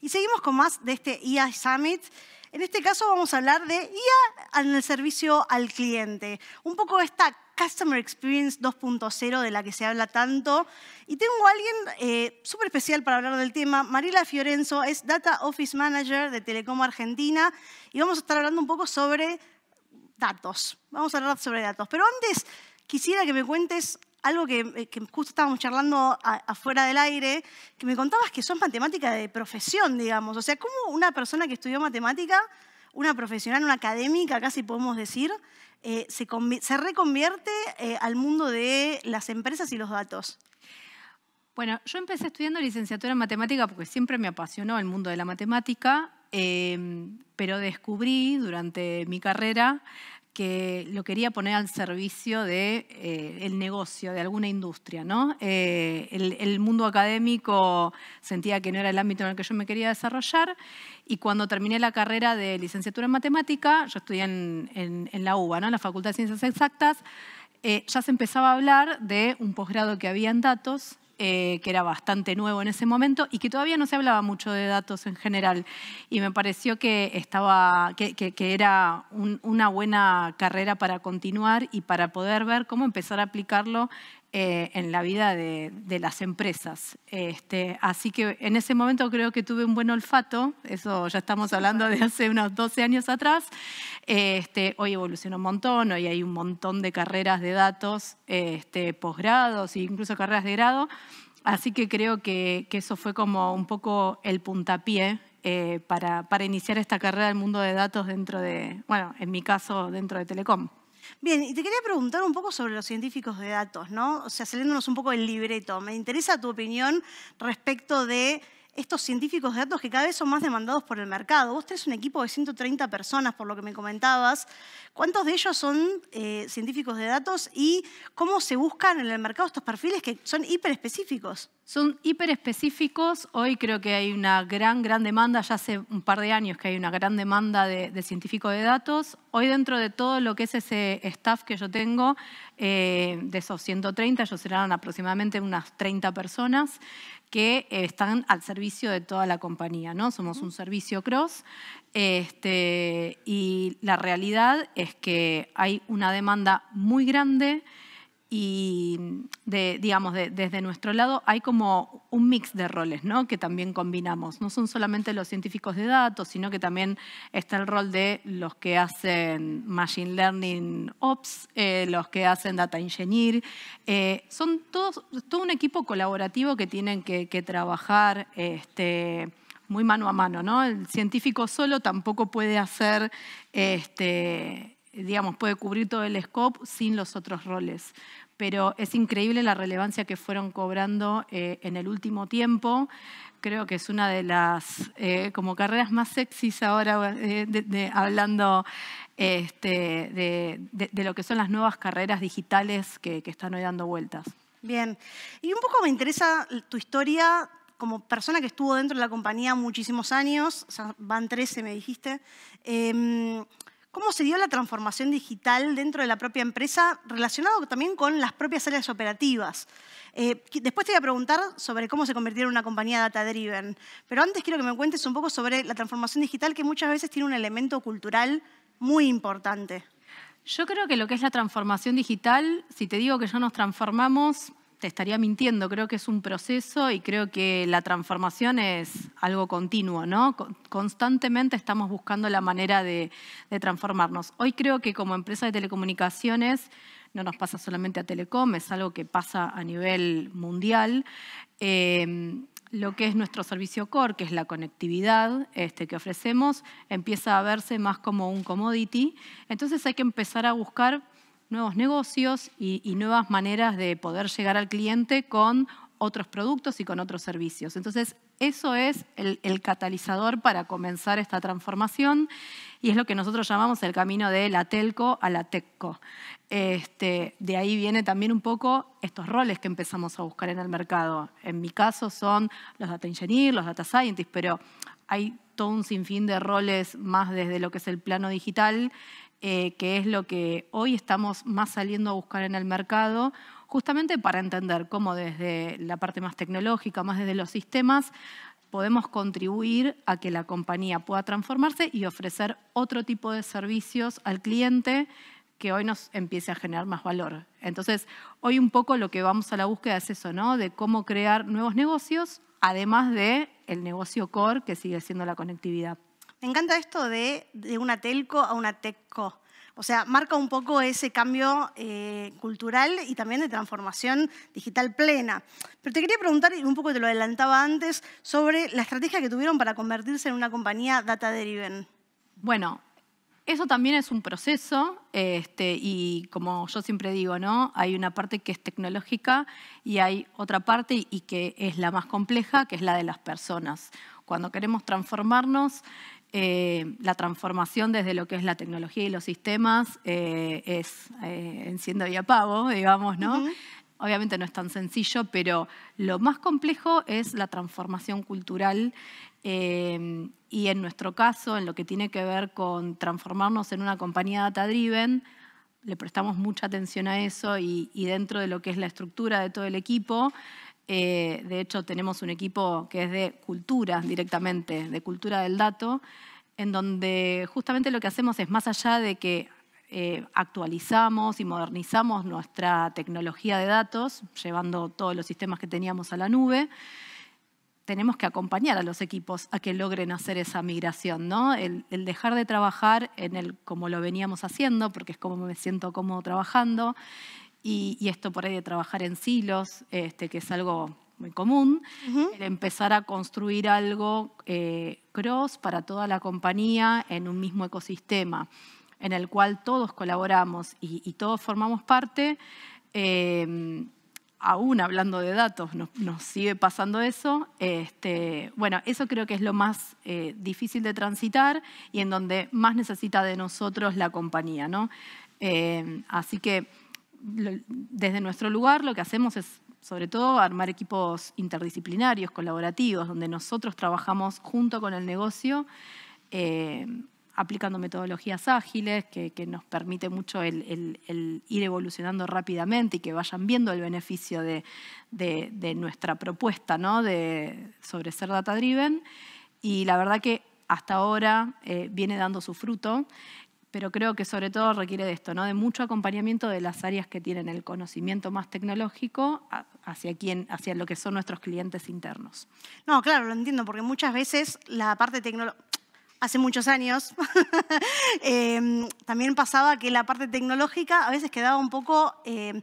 Y seguimos con más de este e IA Summit. En este caso vamos a hablar de e IA en el servicio al cliente. Un poco esta Customer Experience 2.0 de la que se habla tanto. Y tengo a alguien eh, súper especial para hablar del tema. Marila Fiorenzo es Data Office Manager de Telecom Argentina y vamos a estar hablando un poco sobre datos. Vamos a hablar sobre datos. Pero antes quisiera que me cuentes algo eh, que, justo estábamos charlando afuera del aire, que me contabas que son matemática de profesión, digamos. O sea, ¿cómo una persona que estudió matemática, una profesional, una académica, casi podemos decir, eh, se, reconvierte eh, al mundo de las empresas y los datos? Bueno, yo empecé estudiando licenciatura en matemática porque siempre me apasionó el mundo de la matemática, pero descubrí durante mi carrera que lo quería poner al servicio del de, eh, negocio, de alguna industria. Eh, el, mundo académico sentía que no era el ámbito en el que yo me quería desarrollar y cuando terminé la carrera de licenciatura en matemática, yo estudié en, la UBA, en la Facultad de Ciencias Exactas, eh, ya se empezaba a hablar de un posgrado que había en datos eh, que era bastante nuevo en ese momento y que todavía no se hablaba mucho de datos en general. Y me pareció que, estaba, que, era una buena carrera para continuar y para poder ver cómo empezar a aplicarlo eh, en la vida de, las empresas. Este, así que en ese momento creo que tuve un buen olfato, eso ya estamos hablando de hace unos 12 años atrás. Este, hoy evolucionó un montón, hoy hay un montón de carreras de datos, este, posgrados e incluso carreras de grado. Así que creo que, eso fue como un poco el puntapié eh, para, para iniciar esta carrera del mundo de datos dentro de, bueno, en mi caso, dentro de Telecom. Bien, y te quería preguntar un poco sobre los científicos de datos, ¿no? O sea, saliéndonos un poco del libreto. Me interesa tu opinión respecto de estos científicos de datos que cada vez son más demandados por el mercado. Vos tenés un equipo de 130 personas, por lo que me comentabas. ¿Cuántos de ellos son eh, científicos de datos y cómo se buscan en el mercado estos perfiles que son hiperespecíficos? Son hiperespecíficos. Hoy creo que hay una gran, gran demanda. Ya hace un par de años que hay una gran demanda de, científicos de datos. Hoy dentro de todo lo que es ese staff que yo tengo, eh, de esos 130, ellos serán aproximadamente unas 30 personas que eh, están al servicio de toda la compañía, ¿no? Somos un servicio cross este, y la realidad es que hay una demanda muy grande y digamos, desde nuestro lado hay como un mix de roles ¿no? que también combinamos. No son solamente los científicos de datos, sino que también está el rol de los que hacen Machine Learning Ops, eh, los que hacen Data Engineer. Eh, son todos, todo un equipo colaborativo que tienen que, trabajar este, muy mano a mano. ¿no? El científico solo tampoco puede hacer... Este, digamos, puede cubrir todo el scope sin los otros roles. Pero es increíble la relevancia que fueron cobrando eh, en el último tiempo. Creo que es una de las eh, como carreras más sexys ahora, eh, hablando este, de, lo que son las nuevas carreras digitales que, están hoy dando vueltas. Bien, y un poco me interesa tu historia como persona que estuvo dentro de la compañía muchísimos años, van 13 me dijiste. Em, cómo se dio la transformación digital dentro de la propia empresa, relacionado también con las propias áreas operativas. Eh, después te voy a preguntar sobre cómo se convirtió en una compañía data-driven, pero antes quiero que me cuentes un poco sobre la transformación digital que muchas veces tiene un elemento cultural muy importante. Yo creo que lo que es la transformación digital, si te digo que ya nos transformamos, te estaría mintiendo, creo que es un proceso y creo que la transformación es algo continuo, ¿no? Constantemente estamos buscando la manera de, transformarnos. Hoy creo que como empresa de telecomunicaciones, no nos pasa solamente a Telecom, es algo que pasa a nivel mundial. Em, lo que es nuestro servicio core, que es la conectividad este, que ofrecemos, empieza a verse más como un commodity. Entonces hay que empezar a buscar nuevos negocios y, nuevas maneras de poder llegar al cliente con otros productos y con otros servicios. Entonces, eso es el, catalizador para comenzar esta transformación y es lo que nosotros llamamos el camino de la telco a la tecco. Este, de ahí viene también un poco estos roles que empezamos a buscar en el mercado. En mi caso son los data engineers, los data scientists, pero hay todo un sinfín de roles más desde lo que es el plano digital eh, que es lo que hoy estamos más saliendo a buscar en el mercado, justamente para entender cómo desde la parte más tecnológica, más desde los sistemas, podemos contribuir a que la compañía pueda transformarse y ofrecer otro tipo de servicios al cliente que hoy nos empiece a generar más valor. Entonces, hoy un poco lo que vamos a la búsqueda es eso, ¿no? De cómo crear nuevos negocios, además de el negocio core, que sigue siendo la conectividad. Me encanta esto de, una telco a una techco. O sea, marca un poco ese cambio eh, cultural y también de transformación digital plena. Pero te quería preguntar, y un poco te lo adelantaba antes, sobre la estrategia que tuvieron para convertirse en una compañía data driven. Bueno, eso también es un proceso este, y como yo siempre digo, ¿no? hay una parte que es tecnológica y hay otra parte y que es la más compleja, que es la de las personas. Cuando queremos transformarnos eh, la transformación desde lo que es la tecnología y los sistemas eh, es eh, enciendo y apago, digamos, ¿no? Obviamente no es tan sencillo, pero lo más complejo es la transformación cultural y en nuestro caso, en lo que tiene que ver con transformarnos en una compañía data-driven, le prestamos mucha atención a eso y, dentro de lo que es la estructura de todo el equipo, eh, de hecho, tenemos un equipo que es de cultura directamente, de cultura del dato, en donde justamente lo que hacemos es, más allá de que eh, actualizamos y modernizamos nuestra tecnología de datos, llevando todos los sistemas que teníamos a la nube, tenemos que acompañar a los equipos a que logren hacer esa migración, ¿no? El, el, dejar de trabajar en el como lo veníamos haciendo, porque es como me siento cómodo trabajando, y, esto por ahí de trabajar en silos, este, que es algo muy común, empezar a construir algo eh, cross para toda la compañía en un mismo ecosistema, en el cual todos colaboramos y, todos formamos parte. Em, aún hablando de datos, nos, sigue pasando eso. Este, bueno, eso creo que es lo más eh, difícil de transitar y en donde más necesita de nosotros la compañía, ¿no? Em, así que desde nuestro lugar lo que hacemos es, sobre todo, armar equipos interdisciplinarios, colaborativos, donde nosotros trabajamos junto con el negocio, eh, aplicando metodologías ágiles, que, nos permite mucho el, ir evolucionando rápidamente y que vayan viendo el beneficio de, nuestra propuesta ¿no? de, sobre ser data-driven. Y la verdad que hasta ahora eh, viene dando su fruto pero creo que sobre todo requiere de esto, ¿no? de mucho acompañamiento de las áreas que tienen el conocimiento más tecnológico hacia, quién, hacia lo que son nuestros clientes internos. No, claro, lo entiendo, porque muchas veces la parte tecnológica hace muchos años, eh, también pasaba que la parte tecnológica a veces quedaba un poco eh,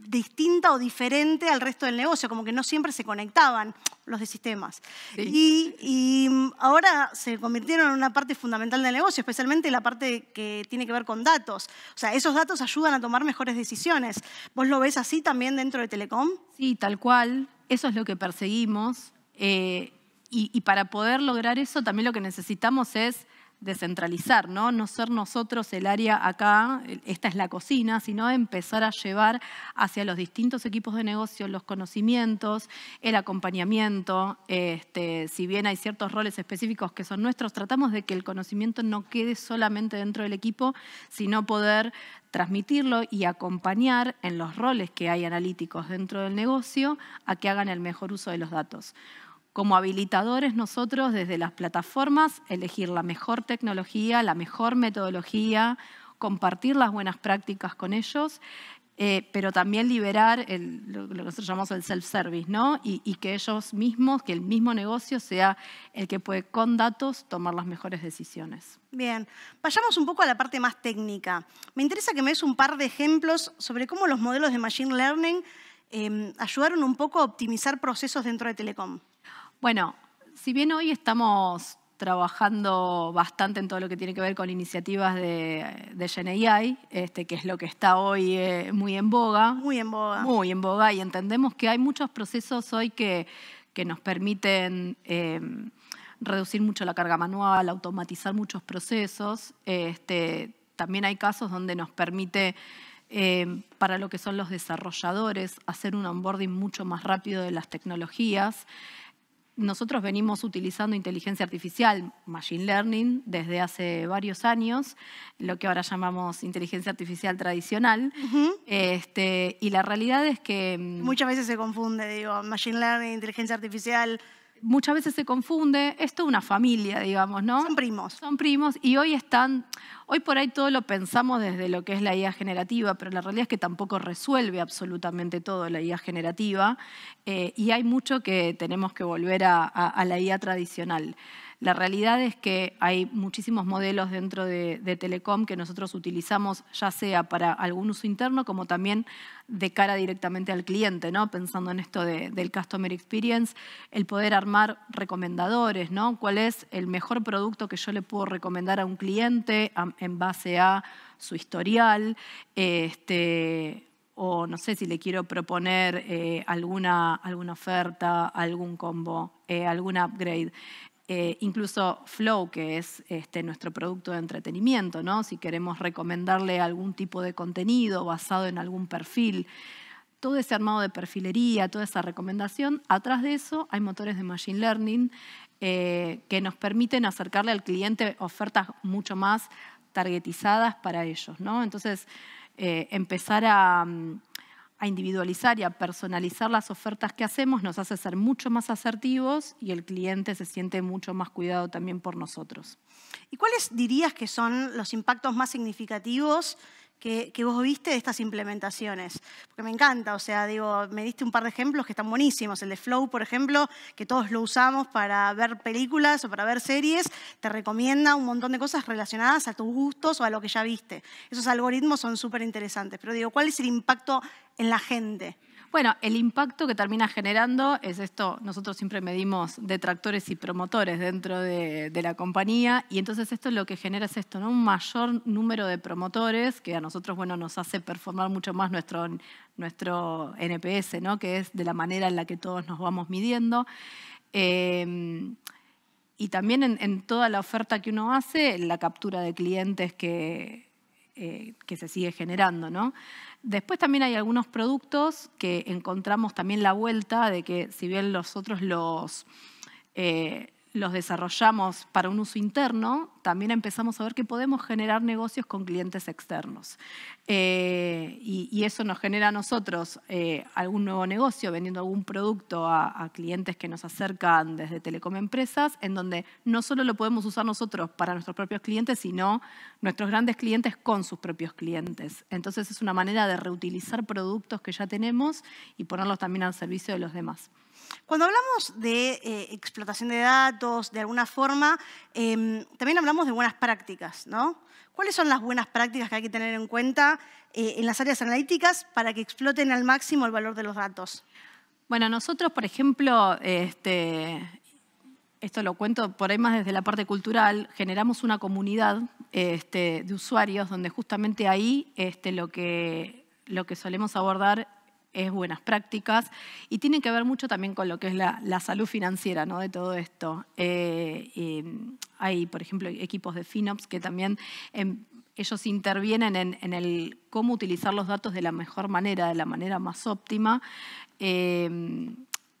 distinta o diferente al resto del negocio, como que no siempre se conectaban los de sistemas. Y, mm, ahora se convirtieron en una parte fundamental del negocio, especialmente la parte que tiene que ver con datos. O sea, esos datos ayudan a tomar mejores decisiones. ¿Vos lo ves así también dentro de Telecom? Sí, tal cual. Eso es lo que perseguimos. Eh, y para poder lograr eso también lo que necesitamos es descentralizar, ¿no? No ser nosotros el área acá, esta es la cocina, sino empezar a llevar hacia los distintos equipos de negocio los conocimientos, el acompañamiento. Este, si bien hay ciertos roles específicos que son nuestros, tratamos de que el conocimiento no quede solamente dentro del equipo, sino poder transmitirlo y acompañar en los roles que hay analíticos dentro del negocio a que hagan el mejor uso de los datos como habilitadores nosotros desde las plataformas elegir la mejor tecnología, la mejor metodología, compartir las buenas prácticas con ellos, eh, pero también liberar lo, que nosotros llamamos el self-service, ¿no? Y, que ellos mismos, que el mismo negocio sea el que puede con datos tomar las mejores decisiones. Bien, vayamos un poco a la parte más técnica. Me interesa que me des un par de ejemplos sobre cómo los modelos de Machine Learning em, ayudaron un poco a optimizar procesos dentro de Telecom. Bueno, si bien hoy estamos trabajando bastante en todo lo que tiene que ver con iniciativas de, de GNI, este, que es lo que está hoy eh, muy en boga. Muy en boga. Muy en boga. Y entendemos que hay muchos procesos hoy que, nos permiten eh, reducir mucho la carga manual, automatizar muchos procesos. Este, también hay casos donde nos permite, eh, para lo que son los desarrolladores, hacer un onboarding mucho más rápido de las tecnologías nosotros venimos utilizando inteligencia artificial, machine learning, desde hace varios años, lo que ahora llamamos inteligencia artificial tradicional. Este, y la realidad es que... Mm, Muchas veces se confunde, digo, machine learning, inteligencia artificial, muchas veces se confunde, esto es una familia, digamos, ¿no? Son primos. Son primos y hoy están, hoy por ahí todo lo pensamos desde lo que es la IA generativa, pero la realidad es que tampoco resuelve absolutamente todo la IA generativa eh, y hay mucho que tenemos que volver a, la IA tradicional. La realidad es que hay muchísimos modelos dentro de, Telecom que nosotros utilizamos ya sea para algún uso interno como también de cara directamente al cliente, ¿no? pensando en esto del Customer Experience, el poder armar recomendadores, ¿no? cuál es el mejor producto que yo le puedo recomendar a un cliente en base a su historial, este, o no sé si le quiero proponer eh, alguna, alguna oferta, algún combo, eh, algún upgrade. Eh, incluso Flow, que es este, nuestro producto de entretenimiento, ¿no? si queremos recomendarle algún tipo de contenido basado en algún perfil, todo ese armado de perfilería, toda esa recomendación, atrás de eso hay motores de Machine Learning eh, que nos permiten acercarle al cliente ofertas mucho más targetizadas para ellos. ¿no? Entonces, eh, empezar a... Mm, a individualizar y a personalizar las ofertas que hacemos nos hace ser mucho más asertivos y el cliente se siente mucho más cuidado también por nosotros. ¿Y cuáles dirías que son los impactos más significativos que, vos viste de estas implementaciones. Porque me encanta, o sea, digo, me diste un par de ejemplos que están buenísimos. El de Flow, por ejemplo, que todos lo usamos para ver películas o para ver series, te recomienda un montón de cosas relacionadas a tus gustos o a lo que ya viste. Esos algoritmos son súper interesantes. Pero digo, ¿cuál es el impacto en la gente? Bueno, el impacto que termina generando es esto, nosotros siempre medimos detractores y promotores dentro de, la compañía y entonces esto es lo que genera es esto, ¿no? un mayor número de promotores que a nosotros bueno, nos hace performar mucho más nuestro, nuestro NPS, ¿no? que es de la manera en la que todos nos vamos midiendo. Em, y también en, en, toda la oferta que uno hace, la captura de clientes que, eh, que se sigue generando. ¿no? Después también hay algunos productos que encontramos también la vuelta de que si bien los otros los... Eh, los desarrollamos para un uso interno, también empezamos a ver que podemos generar negocios con clientes externos. Eh, y, eso nos genera a nosotros eh, algún nuevo negocio, vendiendo algún producto a, clientes que nos acercan desde Telecom Empresas, en donde no solo lo podemos usar nosotros para nuestros propios clientes, sino nuestros grandes clientes con sus propios clientes. Entonces es una manera de reutilizar productos que ya tenemos y ponerlos también al servicio de los demás. Cuando hablamos de eh, explotación de datos, de alguna forma, em, también hablamos de buenas prácticas, ¿no? ¿Cuáles son las buenas prácticas que hay que tener en cuenta eh, en las áreas analíticas para que exploten al máximo el valor de los datos? Bueno, nosotros, por ejemplo, este, esto lo cuento por ahí más desde la parte cultural, generamos una comunidad este, de usuarios donde justamente ahí este, lo, que, lo que solemos abordar es buenas prácticas y tiene que ver mucho también con lo que es la, salud financiera ¿no? de todo esto. Eh, em, hay, por ejemplo, equipos de FinOps que también em, ellos intervienen en, el cómo utilizar los datos de la mejor manera, de la manera más óptima em,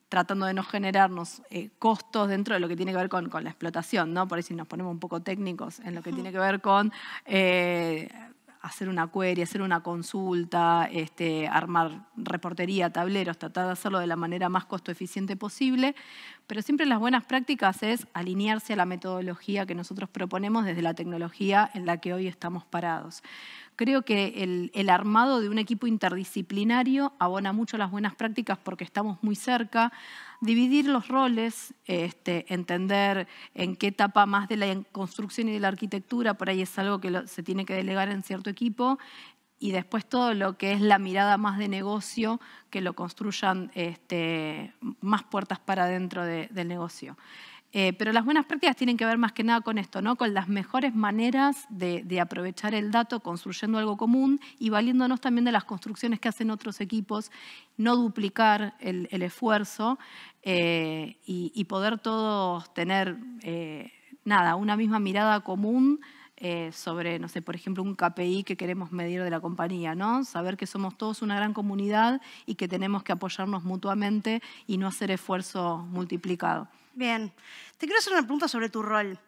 tratando de no generarnos eh, costos dentro de lo que tiene que ver con, con, la explotación, ¿no? Por eso nos ponemos un poco técnicos en lo que tiene que ver con eh, hacer una query, hacer una consulta, este, armar reportería, tableros, tratar de hacerlo de la manera más costo eficiente posible, pero siempre las buenas prácticas es alinearse a la metodología que nosotros proponemos desde la tecnología en la que hoy estamos parados. Creo que el, armado de un equipo interdisciplinario abona mucho las buenas prácticas porque estamos muy cerca. Dividir los roles, este, entender en qué etapa más de la construcción y de la arquitectura, por ahí es algo que se tiene que delegar en cierto equipo, y después todo lo que es la mirada más de negocio, que lo construyan este, más puertas para dentro del negocio. Eh, pero las buenas prácticas tienen que ver más que nada con esto, ¿no? con las mejores maneras de, aprovechar el dato, construyendo algo común y valiéndonos también de las construcciones que hacen otros equipos, no duplicar el, esfuerzo eh, y, poder todos tener eh, nada, una misma mirada común eh, sobre, no sé, por ejemplo, un KPI que queremos medir de la compañía, ¿no? Saber que somos todos una gran comunidad y que tenemos que apoyarnos mutuamente y no hacer esfuerzo multiplicado. Bien. Te quiero hacer una pregunta sobre tu rol.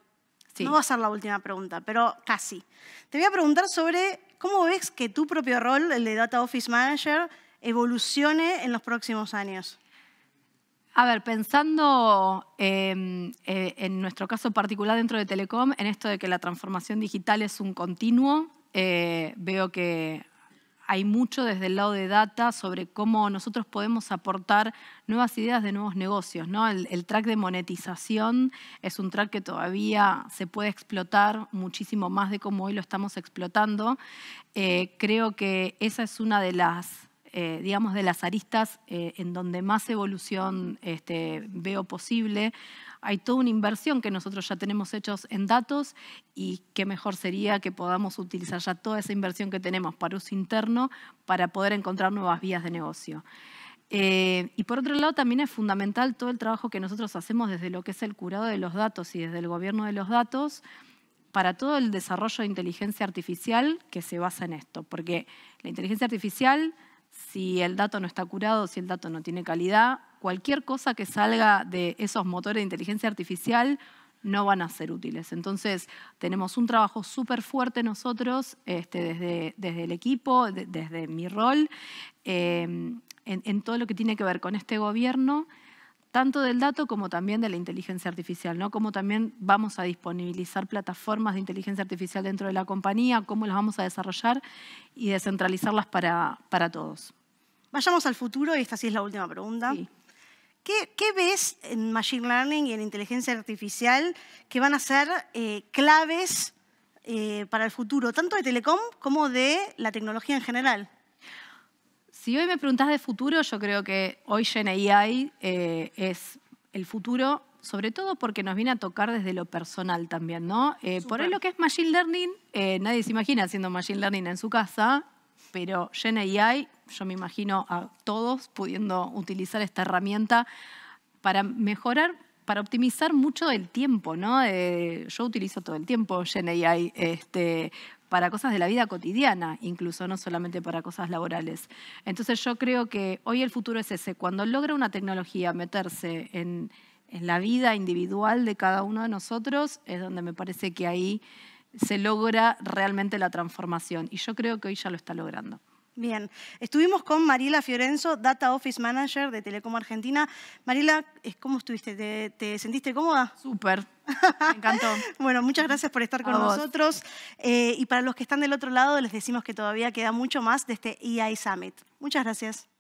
No va a ser la última pregunta, pero casi. Te voy a preguntar sobre cómo ves que tu propio rol, el de Data Office Manager, evolucione en los próximos años. A ver, pensando em, eh, en nuestro caso particular dentro de Telecom, en esto de que la transformación digital es un continuo, eh, veo que hay mucho desde el lado de data sobre cómo nosotros podemos aportar nuevas ideas de nuevos negocios. ¿no? El, track de monetización es un track que todavía se puede explotar muchísimo más de cómo hoy lo estamos explotando. Eh, creo que esa es una de las eh, digamos, de las aristas eh, en donde más evolución este, veo posible. Hay toda una inversión que nosotros ya tenemos hechos en datos y qué mejor sería que podamos utilizar ya toda esa inversión que tenemos para uso interno para poder encontrar nuevas vías de negocio. Eh, y por otro lado, también es fundamental todo el trabajo que nosotros hacemos desde lo que es el curado de los datos y desde el gobierno de los datos para todo el desarrollo de inteligencia artificial que se basa en esto, porque la inteligencia artificial si el dato no está curado, si el dato no tiene calidad, cualquier cosa que salga de esos motores de inteligencia artificial no van a ser útiles. Entonces, tenemos un trabajo súper fuerte nosotros, este, desde, el equipo, desde mi rol, eh, en todo lo que tiene que ver con este gobierno tanto del dato como también de la inteligencia artificial, ¿no? Cómo también vamos a disponibilizar plataformas de inteligencia artificial dentro de la compañía, cómo las vamos a desarrollar y descentralizarlas para, todos. Vayamos al futuro, y esta sí es la última pregunta. ¿Qué, ves en Machine Learning y en inteligencia artificial que van a ser eh, claves eh, para el futuro, tanto de Telecom como de la tecnología en general? Si hoy me preguntás de futuro, yo creo que hoy Gen AI eh, es el futuro, sobre todo porque nos viene a tocar desde lo personal también, ¿no? Eh, por lo que es Machine Learning, eh, nadie se imagina haciendo Machine Learning en su casa, pero Gen yo me imagino a todos pudiendo utilizar esta herramienta para mejorar para optimizar mucho el tiempo, ¿no? yo utilizo todo el tiempo GenAI este, para cosas de la vida cotidiana, incluso no solamente para cosas laborales. Entonces yo creo que hoy el futuro es ese, cuando logra una tecnología meterse en, en la vida individual de cada uno de nosotros, es donde me parece que ahí se logra realmente la transformación. Y yo creo que hoy ya lo está logrando. Bien, estuvimos con Marila Fiorenzo, Data Office Manager de Telecom Argentina. Marila, eh, ¿cómo estuviste? ¿Te, sentiste cómoda? Súper, me encantó. bueno, muchas gracias por estar con nosotros. Eh, y para los que están del otro lado, les decimos que todavía queda mucho más de este EI Summit. Muchas gracias.